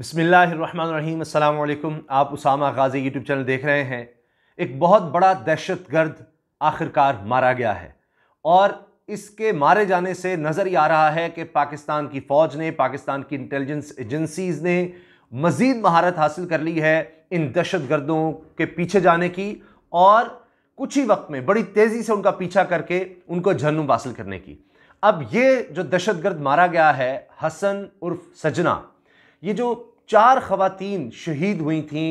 बसमिल्लाम अल्लाम आप Usama Ghazi YouTube channel देख रहे हैं एक बहुत बड़ा दहशत गर्द आखिरकार मारा गया है और इसके मारे जाने से नज़र ही आ रहा है कि पाकिस्तान की फ़ौज ने पाकिस्तान की इंटेलिजेंस एजेंसीज़ ने मज़ीद महारत हासिल कर ली है इन दहशत गर्दों के पीछे जाने की और कुछ ही वक्त में बड़ी तेज़ी से उनका पीछा करके उनको जहनुम हासिल करने की अब ये जो दहशत गर्द मारा गया है हसन उर्फ सजना ये जो चार खवतिन शहीद हुई थी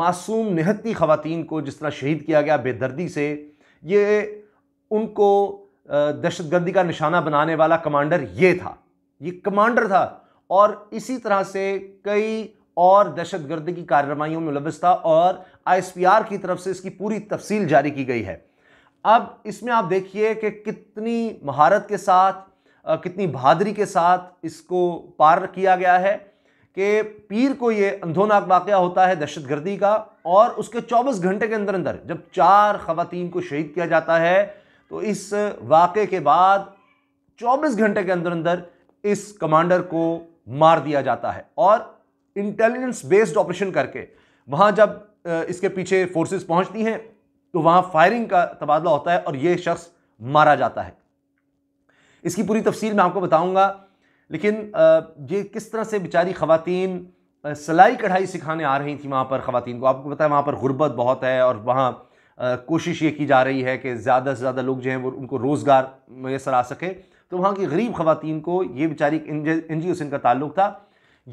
मासूम निहत्ती खवतिन को जिस तरह शहीद किया गया बेदर्दी से ये उनको दहशतगर्दी का निशाना बनाने वाला कमांडर ये था ये कमांडर था और इसी तरह से कई और दहशतगर्दी की कार्रवाइयों में मुलवस था और आईएसपीआर की तरफ से इसकी पूरी तफसील जारी की गई है अब इसमें आप देखिए कि कितनी महारत के साथ कितनी बहादरी के साथ इसको पार किया गया है कि पीर को ये अंधोनाक वाक़ होता है दहशत गर्दी का और उसके चौबीस घंटे के अंदर अंदर जब चार खातन को शहीद किया जाता है तो इस वाक़े के बाद चौबीस घंटे के अंदर अंदर इस कमांडर को मार दिया जाता है और इंटेलिजेंस बेस्ड ऑपरेशन करके वहाँ जब इसके पीछे फोर्सेस पहुँचती हैं तो वहाँ फायरिंग का तबादला होता है और ये शख्स मारा जाता है इसकी पूरी तफसील मैं आपको बताऊंगा लेकिन ये किस तरह से बेचारी ख़वातीन सिलाई कढ़ाई सिखाने आ रही थी वहाँ पर ख़वान को आपको पता है वहाँ पर गुर्बत बहुत है और वहाँ कोशिश ये की जा रही है कि ज़्यादा से ज़्यादा लोग जो हैं वो उनको रोज़गार मैसर आ सके तो वहाँ की गरीब ख़वातीन को ये बेचारी एन जी का ताल्लुक़ था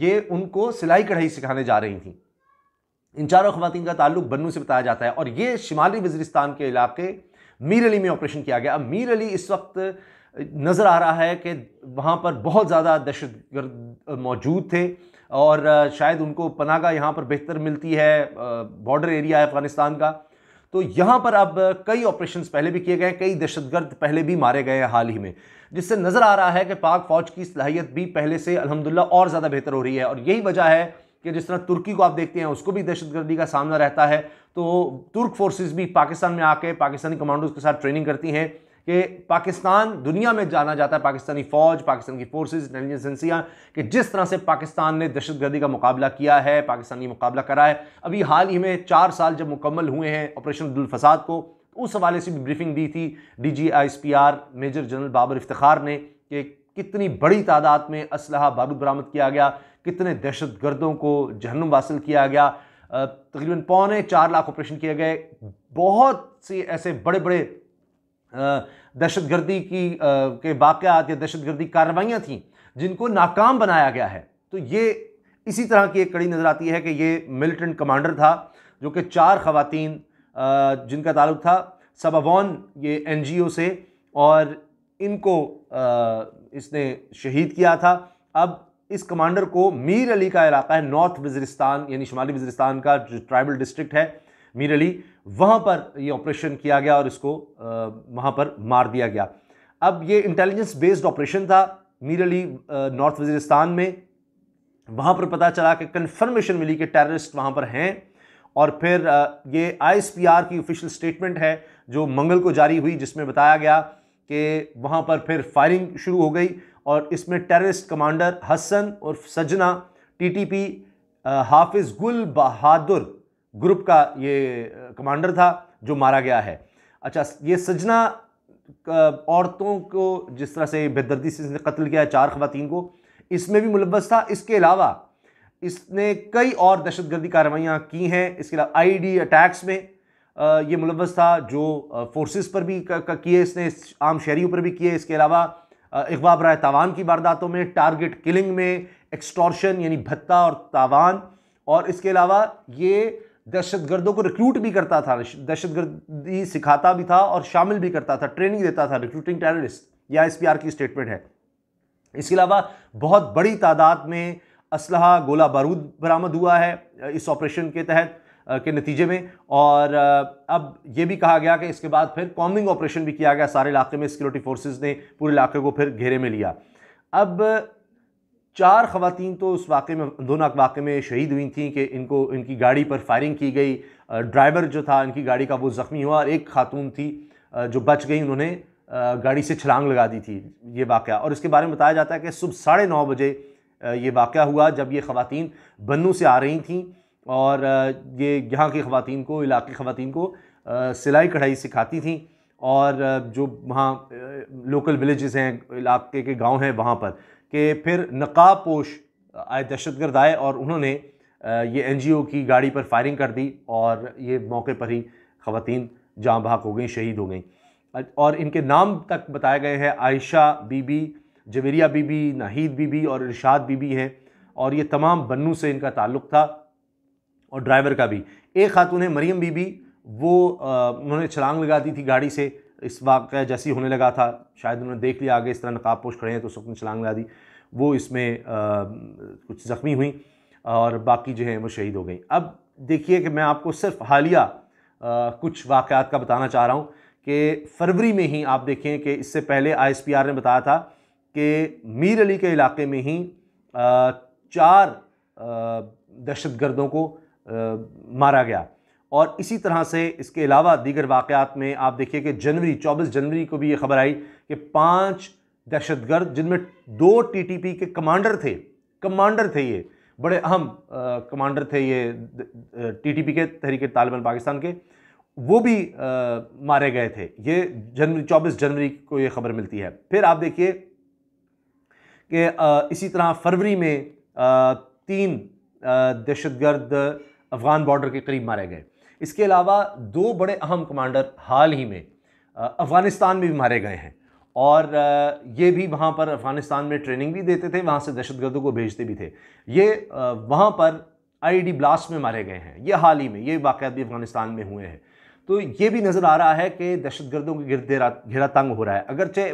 ये उनको सिलाई कढ़ाई सिखाने जा रही थी इन चारों खवतिन का ताल्लुक बन्नू से बताया जाता है और ये शिमाली वजरिस्तान के इलाके मीर अली में ऑपरेशन किया गया अब मीर अली इस वक्त नज़र आ रहा है कि वहाँ पर बहुत ज़्यादा दहशत मौजूद थे और शायद उनको पनागा यहाँ पर बेहतर मिलती है बॉर्डर एरिया है अफ़गानिस्तान का तो यहाँ पर अब कई ऑपरेशन पहले भी किए गए हैं कई दहशतगर्द पहले भी मारे गए हैं हाल ही में जिससे नज़र आ रहा है कि पाक फ़ौज की सलाहियत भी पहले से अलहमदिल्ला और ज़्यादा बेहतर हो रही है और यही वजह है कि जिस तरह तुर्की को आप देखते हैं उसको भी दहशतगर्दी का सामना रहता है तो तुर्क फोर्सेज भी पाकिस्तान में आके पाकिस्तानी कमांडोज के साथ ट्रेनिंग करती हैं कि पाकिस्तान दुनिया में जाना जाता है पाकिस्तानी फ़ौज पाकिस्तान की फोर्सेस इंटेलिजेंस एजेंसियाँ कि जिस तरह से पाकिस्तान ने दहशत गर्दी का मुकाबला किया है पाकिस्तान ने मुकाबला करा है अभी हाल ही में चार साल जब मुकम्मल हुए हैं ऑपरेशन अब्दुलफसाद को तो उस हवाले से भी ब्रीफिंग दी थी D G I S P R major general Babar Iftikhar ने कि कितनी बड़ी तादाद में असलहा बारूद बरामद किया गया कितने दहशत गर्दों को जहनुम हासिल किया गया तकरीबन पौने चार लाख ऑपरेशन किए गए बहुत से ऐसे बड़े बड़े दहशत गर्दी की आ, के वाक़ात या दहशत गर्दी कार्रवाइयाँ थीं जिनको नाकाम बनाया गया है तो ये इसी तरह की एक कड़ी नज़र आती है कि ये मिलिटेंट कमांडर था जो कि चार खातन जिनका ताल्लुक था सबावान ये एन से और इनको आ, इसने शहीद किया था अब इस कमांडर को मीर अली का इलाका है नॉर्थ वज़िरिस्तान यानी शुमाली वज़िरिस्तान का जो ट्राइबल डिस्ट्रिक्ट है मीरली वहाँ पर ये ऑपरेशन किया गया और इसको वहाँ पर मार दिया गया अब ये इंटेलिजेंस बेस्ड ऑपरेशन था मीरली नॉर्थ वजीरिस्तान में वहाँ पर पता चला कि कन्फर्मेशन मिली कि टेररिस्ट वहाँ पर हैं और फिर ये आईएसपीआर की ऑफिशियल स्टेटमेंट है जो मंगल को जारी हुई जिसमें बताया गया कि वहाँ पर फिर फायरिंग शुरू हो गई और इसमें टेररिस्ट कमांडर हसन और सजना टीटीपी हाफिज़ गुल बहादुर ग्रुप का ये कमांडर था जो मारा गया है अच्छा ये सजना औरतों को जिस तरह से बेदर्दी से इसने कत्ल किया है चार खवतिन को इसमें भी मुलबस था इसके अलावा इसने कई और दहशत गर्दी कार्रवाइयाँ की हैं इसके अलावा डी अटैक्स में ये मुलवस था जो फोर्सेस पर भी किए इसने आम शहरीों पर भी किए इसके अलावा अखबाब राय तावान की वारदातों में टारगेट किलिंग में एक्सटॉर्शन यानी भत्ता और तावान और इसके अलावा ये दहशतगर्दों को रिक्रूट भी करता था दहशतगर्दी सिखाता भी था और शामिल भी करता था ट्रेनिंग देता था रिक्रूटिंग टेररिस्ट या एस की स्टेटमेंट है इसके अलावा बहुत बड़ी तादाद में असलहा गोला बारूद बरामद हुआ है इस ऑपरेशन के तहत के नतीजे में और अब यह भी कहा गया कि इसके बाद फिर कॉमिंग ऑपरेशन भी किया गया सारे इलाके में सिक्योरिटी फोर्सेज ने पूरे इलाके को फिर घेरे में लिया अब चार खवतिन तो उस वाक़े में दोनों वाक़े में शहीद हुई थी कि इनको इनकी गाड़ी पर फायरिंग की गई ड्राइवर जो था इनकी गाड़ी का वो ज़ख्मी हुआ और एक खातून थी जो बच गई उन्होंने गाड़ी से छलांग लगा दी थी ये वाक़ और इसके बारे में बताया जाता है कि सुबह साढ़े नौ बजे ये वाक़ हुआ जब ये ख़वान बन्नू से आ रही थी और ये यहाँ की खातन को इलाके खातन को सिलाई कढ़ाई सिखाती थी और जो वहाँ लोकल विलेजेस हैं इलाके के गांव हैं वहाँ पर कि फिर पोश आए दहशतगर्द आए और उन्होंने ये एन की गाड़ी पर फायरिंग कर दी और ये मौके पर ही ख़वान जाँ भाग हो गई शहीद हो गई और इनके नाम तक बताए गए हैं आयशा बीबी जवेरिया बीबी नाहिद बीबी और इरशाद बीबी हैं और ये तमाम बन्नू से इनका ताल्लुक़ था और ड्राइवर का भी एक खातून है मरीम बीबी वो उन्होंने छलांग लगा दी थी गाड़ी से इस वाक़ जैसी होने लगा था शायद उन्होंने देख लिया आगे इस तरह नकाब पोश खड़े हैं तो उसने छलांग लगा दी वो इसमें आ, कुछ ज़ख्मी हुई और बाकी जो हैं वो शहीद हो गई अब देखिए कि मैं आपको सिर्फ हालिया आ, कुछ वाक़ात का बताना चाह रहा हूँ कि फरवरी में ही आप देखें कि इससे पहले आई ने बताया था कि मीर अली के इलाके में ही आ, चार दहशत गर्दों को मारा गया और इसी तरह से इसके अलावा दीगर वाक़ात में आप देखिए कि जनवरी 24 जनवरी को भी ये खबर आई कि पांच दहशतगर्द जिनमें दो टीटीपी के कमांडर थे कमांडर थे ये बड़े अहम कमांडर थे ये टीटीपी के तहरीक तालिबान पाकिस्तान के वो भी आ, मारे गए थे ये जनवरी चौबीस जनवरी को ये खबर मिलती है फिर आप देखिए कि इसी तरह फरवरी में आ, तीन दहशतगर्द अफ़गान बॉर्डर के करीब मारे गए इसके अलावा दो बड़े अहम कमांडर हाल ही में अफ़गानिस्तान में भी मारे गए हैं और ये भी वहाँ पर अफ़गानिस्तान में ट्रेनिंग भी देते थे वहाँ से दहशतगर्दों को भेजते भी थे ये वहाँ पर आईडी ब्लास्ट में मारे गए हैं ये हाल ही में ये वाक़ात भी अफ़गानिस्तान में हुए हैं तो ये भी नज़र आ रहा है कि दहशतगर्दों के गिरद घेरा तंग हो रहा है अगरचे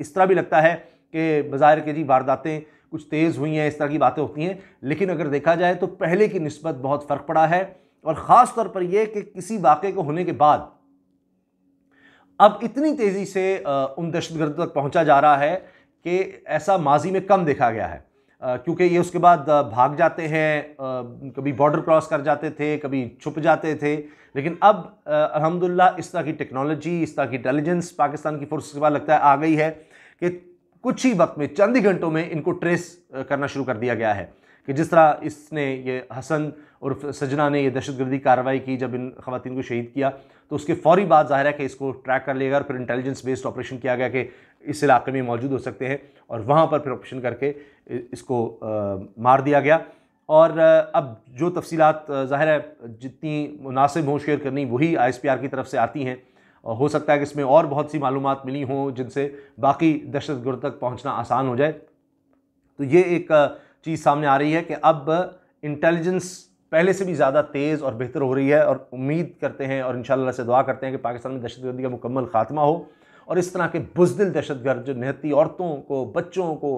इस तरह भी लगता है कि बाज़ाहिर के जी वारदातें कुछ तेज़ हुई हैं इस तरह की बातें होती हैं लेकिन अगर देखा जाए तो पहले की नस्बत बहुत फ़र्क पड़ा है और ख़ास तौर पर यह कि किसी वाक़े को होने के बाद अब इतनी तेज़ी से उन दहशत गर्दों तक पहुँचा जा रहा है कि ऐसा माजी में कम देखा गया है क्योंकि ये उसके बाद भाग जाते हैं कभी बॉर्डर क्रॉस कर जाते थे कभी छुप जाते थे लेकिन अब अलहमदिल्ला इस तरह की टेक्नोलॉजी इस तरह की इंटेलिजेंस पाकिस्तान की फोर्स के बाद लगता है आ गई है कि कुछ ही वक्त में चंद ही घंटों में इनको ट्रेस करना शुरू कर दिया गया है कि जिस तरह इसने ये हसन और सजना ने ये दहशतगर्दी कार्रवाई की जब इन खातन को शहीद किया तो उसके फौरी बाद ज़ाहिर है कि इसको ट्रैक कर लिया और फिर इंटेलिजेंस बेस्ड ऑपरेशन किया गया कि इस इलाके में मौजूद हो सकते हैं और वहाँ पर फिर ऑपरेशन करके इसको आ, मार दिया गया और अब जो तफसीलत ज़ाहिर है जितनी मुनासिब हों शेयर करनी वही आई की तरफ से आती हैं हो सकता है कि इसमें और बहुत सी मालूम मिली हों जिनसे बाकी दहशतगर्द तक पहुँचना आसान हो जाए तो ये एक चीज़ सामने आ रही है कि अब इंटेलिजेंस पहले से भी ज़्यादा तेज़ और बेहतर हो रही है और उम्मीद करते हैं और इन से दुआ करते हैं कि पाकिस्तान में दहशतगर्दी का मुकम्मल खात्मा हो और इस तरह के बुजदिल दहशतगर्द जो नहती औरतों को बच्चों को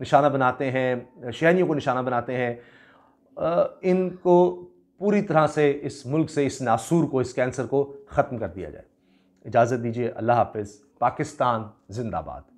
निशाना बनाते हैं शहरीों को निशाना बनाते हैं इनको पूरी तरह से इस मुल्क से इस नासूर को इस कैंसर को ख़त्म कर दिया जाए इजाज़त दीजिए अल्लाह हाफ़ पाकिस्तान जिंदाबाद